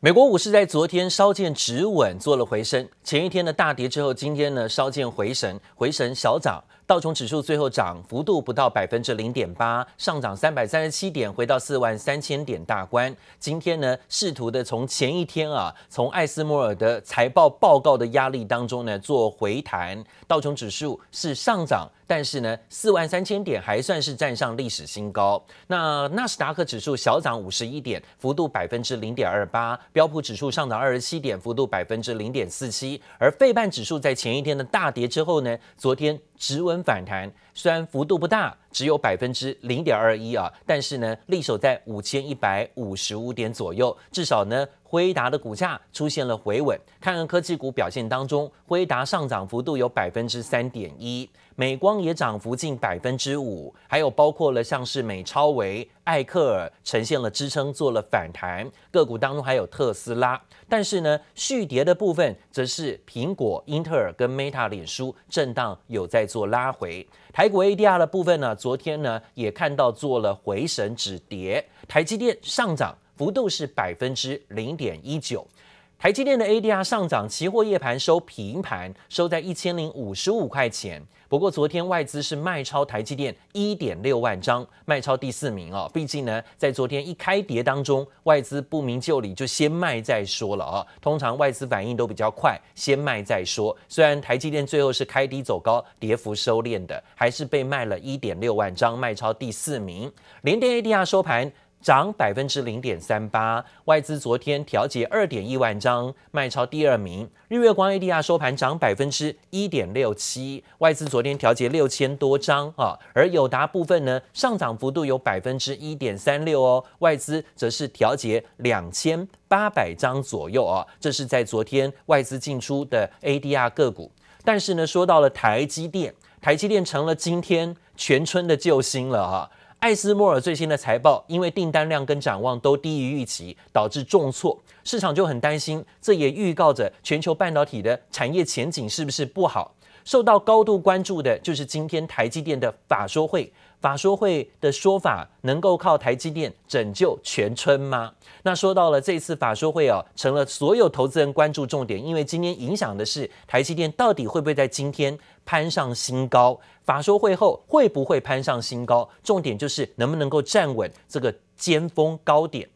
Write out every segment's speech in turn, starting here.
美国股市在昨天稍见止稳，做了回升。前一天的大跌之后，今天呢稍见回神，回神小涨。道琼指数最后涨幅度不到百分之零点八，上涨三百三十七点，回到四万三千点大关。今天呢试图的从前一天啊，从艾斯莫尔的财报报告的压力当中呢做回弹，道琼指数是上涨。但是呢，四万三千点还算是站上历史新高。那纳斯达克指数小涨五十一点，幅度百分之零点二八；标普指数上涨二十七点，幅度百分之零点四七。而费半指数在前一天的大跌之后呢，昨天直稳反弹，虽然幅度不大。只有百分之零点二一啊，但是呢，力守在五千一百五十五点左右，至少呢，辉达的股价出现了回稳。看看科技股表现当中，辉达上涨幅度有百分之三点一，美光也涨幅近百分之五，还有包括了像是美超维、艾克尔呈现了支撑做了反弹。个股当中还有特斯拉，但是呢，续跌的部分则是苹果、英特尔跟 Meta、脸书震荡有在做拉回。台股 ADR 的部分呢，昨天呢也看到做了回神止跌，台积电上涨幅度是百分之零点一九。台积电的 ADR 上涨，期货夜盘收平盘，收在一千零五十五块钱。不过昨天外资是卖超台积电一点六万张，卖超第四名啊。毕竟呢，在昨天一开跌当中，外资不明就里就先卖再说了啊。通常外资反应都比较快，先卖再说。虽然台积电最后是开低走高，跌幅收敛的，还是被卖了一点六万张，卖超第四名。联电 ADR 收盘。涨百分之零点三八，外资昨天调节二点一万张，卖超第二名。日月光 A D R 收盘涨百分之一点六七，外资昨天调节六千多张啊。而友达部分呢，上涨幅度有百分之一点三六哦，外资则是调节两千八百张左右啊。这是在昨天外资进出的 A D R 个股。但是呢，说到了台积电，台积电成了今天全村的救星了啊。爱斯莫尔最新的财报，因为订单量跟展望都低于预期，导致重挫，市场就很担心。这也预告着全球半导体的产业前景是不是不好？受到高度关注的就是今天台积电的法说会。法说会的说法能够靠台积电拯救全村吗？那说到了这次法说会哦，成了所有投资人关注重点，因为今天影响的是台积电到底会不会在今天攀上新高？法说会后会不会攀上新高？重点就是能不能够站稳这个尖峰高点。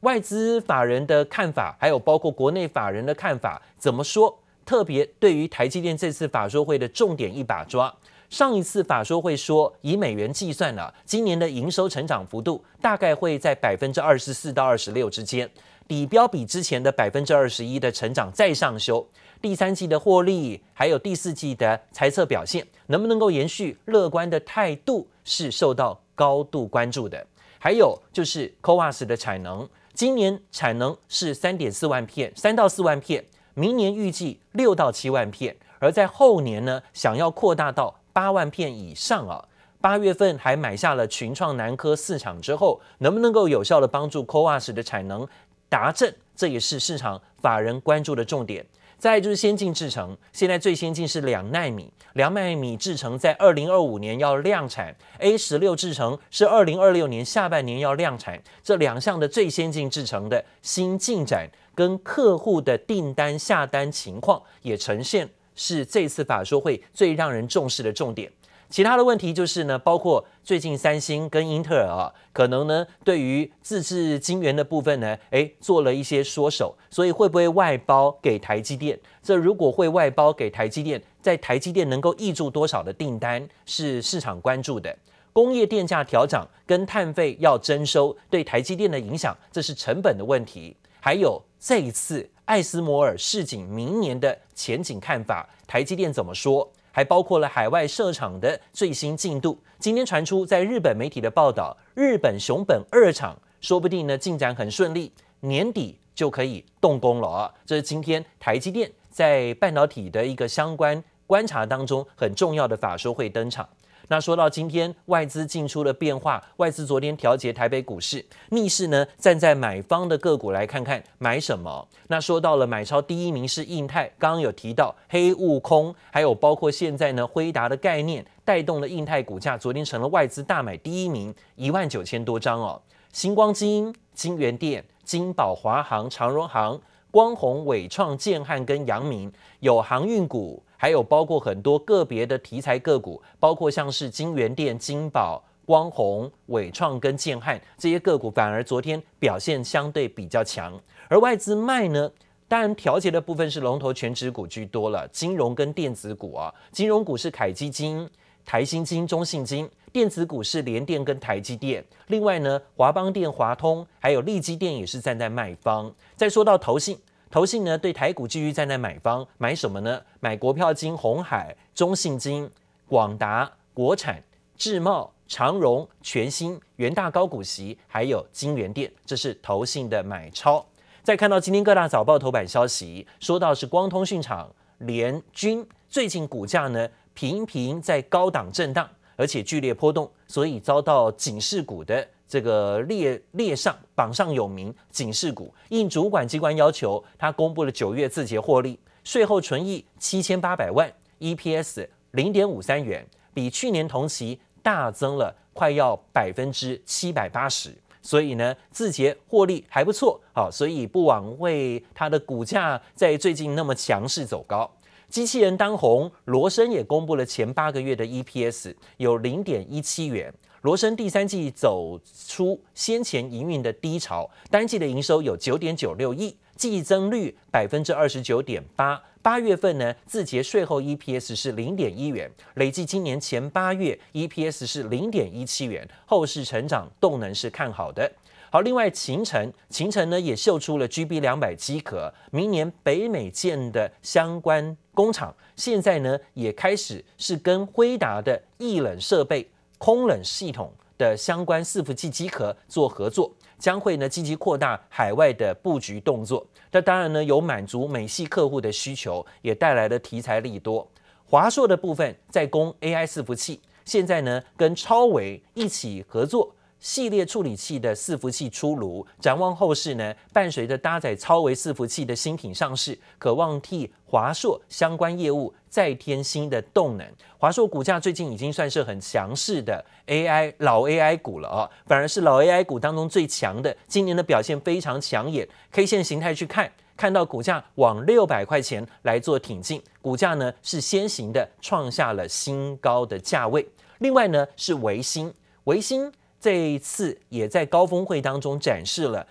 外资法人的看法，还有包括国内法人的看法怎么说？特别对于台积电这次法说会的重点一把抓。上一次法说会说，以美元计算呢，今年的营收成长幅度大概会在百分之二十四到二十六之间，底标比之前的百分之二十一的成长再上修。第三季的获利，还有第四季的财测表现，能不能够延续乐观的态度，是受到高度关注的。还有就是 c o a s 的产能，今年产能是三点四万片，三到四万片，明年预计六到七万片，而在后年呢，想要扩大到。八万片以上啊！八月份还买下了群创、南科四厂之后，能不能够有效的帮助科沃 s 的产能达阵，这也是市场法人关注的重点。再就是先进制程，现在最先进是两纳米，两纳米制程在二零二五年要量产，A 十六制程是二零二六年下半年要量产。这两项的最先进制程的新进展跟客户的订单下单情况也呈现。是这次法说会最让人重视的重点。其他的问题就是呢，包括最近三星跟英特尔啊，可能呢对于自制晶圆的部分呢，诶做了一些缩手，所以会不会外包给台积电？这如果会外包给台积电，在台积电能够挹注多少的订单，是市场关注的。工业电价调涨跟碳费要征收，对台积电的影响，这是成本的问题。还有这一次。艾斯摩尔市井明年的前景看法，台积电怎么说？还包括了海外设厂的最新进度。今天传出在日本媒体的报道，日本熊本二厂说不定呢进展很顺利，年底就可以动工了啊！这是今天台积电在半导体的一个相关观察当中很重要的法说会登场。那说到今天外资进出的变化，外资昨天调节台北股市，逆势呢站在买方的个股来看看买什么。那说到了买超第一名是印泰，刚刚有提到黑悟空，还有包括现在呢辉达的概念带动了印泰股价，昨天成了外资大买第一名，一万九千多张哦。星光基因、金源店、金宝华行、长荣行、光弘伟创、建汉跟阳明有航运股。还有包括很多个别的题材个股，包括像是金源店、金宝、光弘、伟创跟建汉这些个股，反而昨天表现相对比较强。而外资卖呢，当然调节的部分是龙头全指股居多了，金融跟电子股啊。金融股是凯基金、台新金、中信金；电子股是联电跟台积电。另外呢，华邦电、华通还有利基电也是站在卖方。再说到投信。投信呢对台股继续在那买方买什么呢？买国票金、红海、中信金、广达、国产、智茂、长荣、全新、元大高股息，还有金源店，这是投信的买超。再看到今天各大早报头版消息，说到是光通讯厂联军最近股价呢频频在高档震荡，而且剧烈波动，所以遭到警示股的。这个列列上榜上有名警示股，应主管机关要求，它公布了九月字节获利税后纯益七千八百万，E P S 零点五三元，比去年同期大增了快要百分之七百八十，所以呢，字节获利还不错，好，所以不枉为它的股价在最近那么强势走高。机器人当红，罗森也公布了前八个月的 E P S 有零点一七元。罗森第三季走出先前营运的低潮，单季的营收有九点九六亿，季增率百分之二十九点八。八月份呢，字节税后 EPS 是零点一元，累计今年前八月 EPS 是零点一七元，后市成长动能是看好的。好，另外秦晨，秦晨呢也秀出了 GB 两百机壳，明年北美建的相关工厂，现在呢也开始是跟辉达的液冷设备。空冷系统的相关伺服器机壳做合作，将会呢积极扩大海外的布局动作。那当然呢，有满足美系客户的需求，也带来了题材利多。华硕的部分在供 AI 伺服器，现在呢跟超维一起合作。系列处理器的伺服器出炉，展望后市呢？伴随着搭载超微伺服器的新品上市，渴望替华硕相关业务再添新的动能。华硕股价最近已经算是很强势的 AI 老 AI 股了啊，反而是老 AI 股当中最强的，今年的表现非常抢眼。K 线形态去看，看到股价往六百块钱来做挺进，股价呢是先行的创下了新高的价位。另外呢是维新，维新。这一次也在高峰会当中展示了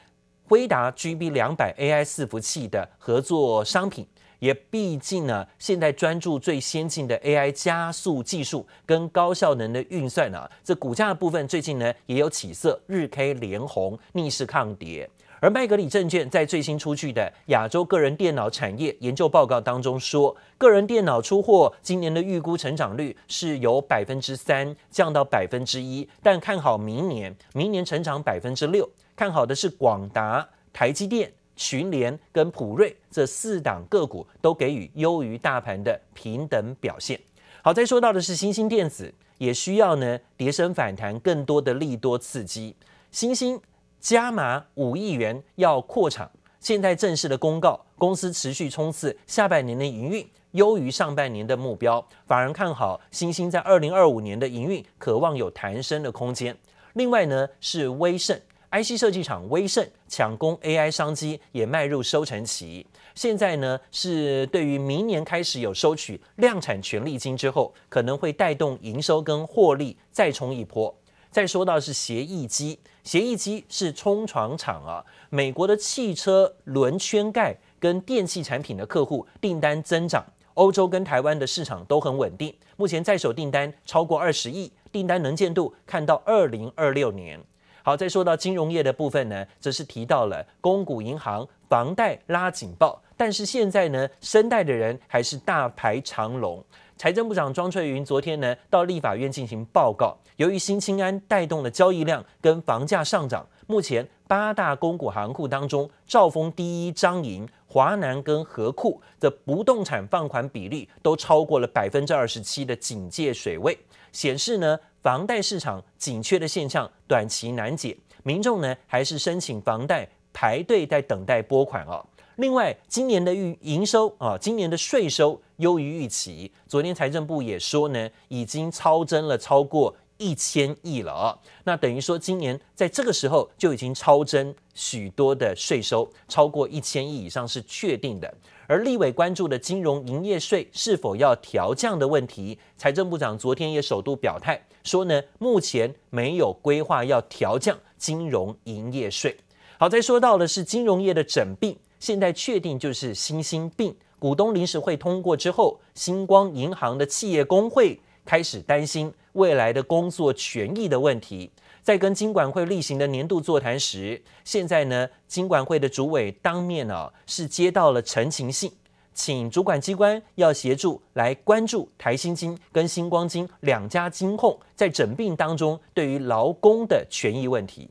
辉达 GB 两百 AI 伺服器的合作商品，也毕竟呢，现在专注最先进的 AI 加速技术跟高效能的运算呢，这股价的部分最近呢也有起色，日 K 连红，逆势抗跌。而麦格里证券在最新出具的亚洲个人电脑产业研究报告当中说，个人电脑出货今年的预估成长率是由百分之三降到百分之一，但看好明年，明年成长百分之六，看好的是广达、台积电、群联跟普瑞这四档个股都给予优于大盘的平等表现。好，再说到的是新兴电子，也需要呢叠升反弹，更多的利多刺激新兴。加码五亿元要扩厂，现在正式的公告，公司持续冲刺下半年的营运优于上半年的目标，法人看好新兴在二零二五年的营运，渴望有抬升的空间。另外呢是威盛 IC 设计厂，威盛抢攻 AI 商机也迈入收成期，现在呢是对于明年开始有收取量产权利金之后，可能会带动营收跟获利再冲一波。再说到是协议机，协议机是冲床厂啊，美国的汽车轮圈盖跟电器产品的客户订单增长，欧洲跟台湾的市场都很稳定，目前在手订单超过二十亿，订单能见度看到二零二六年。好，再说到金融业的部分呢，则是提到了公股银行房贷拉警报，但是现在呢，申贷的人还是大排长龙。财政部长庄翠云昨天呢到立法院进行报告，由于新青安带动的交易量跟房价上涨，目前八大公股行库当中，兆丰第一、张营、华南跟和库的不动产放款比例都超过了百分之二十七的警戒水位，显示呢房贷市场紧缺的现象短期难解，民众呢还是申请房贷排队在等待拨款哦。另外，今年的预营收啊，今年的税收优于预期。昨天财政部也说呢，已经超增了超过一千亿了。那等于说，今年在这个时候就已经超增许多的税收，超过一千亿以上是确定的。而立委关注的金融营业税是否要调降的问题，财政部长昨天也首度表态说呢，目前没有规划要调降金融营业税。好，再说到的是金融业的整并。现在确定就是新兴病股东临时会通过之后，星光银行的企业工会开始担心未来的工作权益的问题。在跟金管会例行的年度座谈时，现在呢，金管会的主委当面啊是接到了陈情信，请主管机关要协助来关注台新金跟星光金两家金控在整病当中对于劳工的权益问题。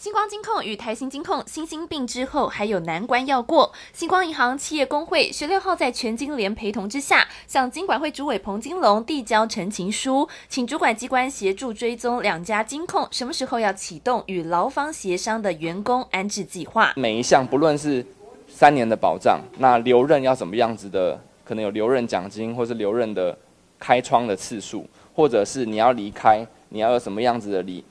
星光金控与台新金控新兴并之后，还有难关要过。星光银行七业工会十六号在全金联陪同之下，向金管会主委彭金龙递交陈情书，请主管机关协助追踪两家金控什么时候要启动与劳方协商的员工安置计划。每一项不论是三年的保障，那留任要怎么样子的？可能有留任奖金，或是留任的开窗的次数，或者是你要离开，你要有什么样子的离？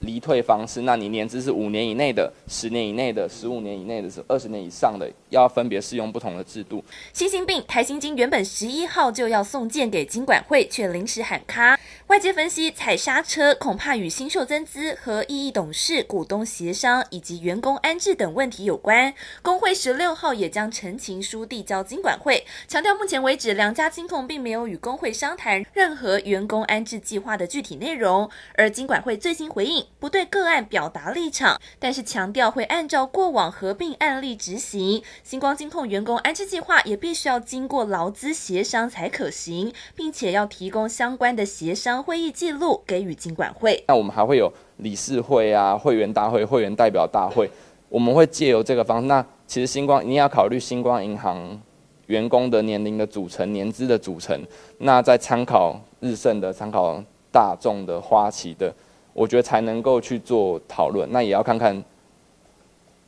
离退方式，那你年资是五年以内的、十年以内的、十五年以内的、是二十年以上的，要分别适用不同的制度。新兴病台新金原本十一号就要送件给金管会，却临时喊卡。外界分析踩刹车恐怕与新秀增资和异议董事股东协商以及员工安置等问题有关。工会十六号也将陈情书递交金管会，强调目前为止两家金控并没有与工会商谈任何员工安置计划的具体内容。而金管会最新回应不对个案表达立场，但是强调会按照过往合并案例执行。星光金控员工安置计划也必须要经过劳资协商才可行，并且要提供相关的协商。会议记录给予金管会，那我们还会有理事会啊、会员大会、会员代表大会，我们会借由这个方。那其实星光一定要考虑星光银行员工的年龄的组成、年资的组成，那在参考日盛的、参考大众的、花旗的，我觉得才能够去做讨论。那也要看看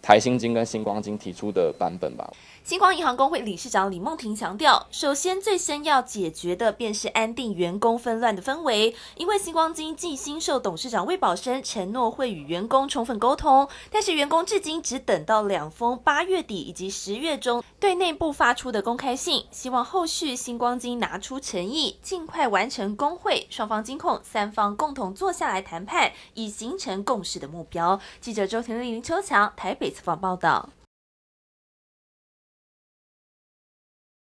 台新金跟星光金提出的版本吧。星光银行工会理事长李梦婷强调，首先最先要解决的便是安定员工纷乱的氛围。因为星光金记新受董事长魏宝生承诺会与员工充分沟通，但是员工至今只等到两封八月底以及十月中对内部发出的公开信，希望后续星光金拿出诚意，尽快完成工会双方金控三方共同坐下来谈判，以形成共识的目标。记者周婷丽、林秋强台北采访报道。